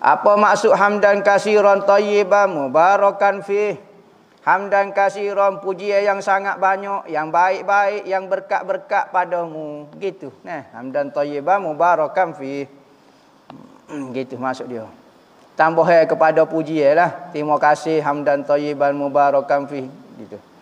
Apa maksud hamdan kasiran tayyiban mubarakan fi? Hamdan kasiran puji yang sangat banyak, yang baik-baik, yang berkat-berkat padamu. Gitu. Nah, hamdan tayyiban mubarakan fi. Hmm, gitu maksud dia. Tambah kepada puji lah. Terima kasih hamdan tayyiban mubarakan fi. Gitu.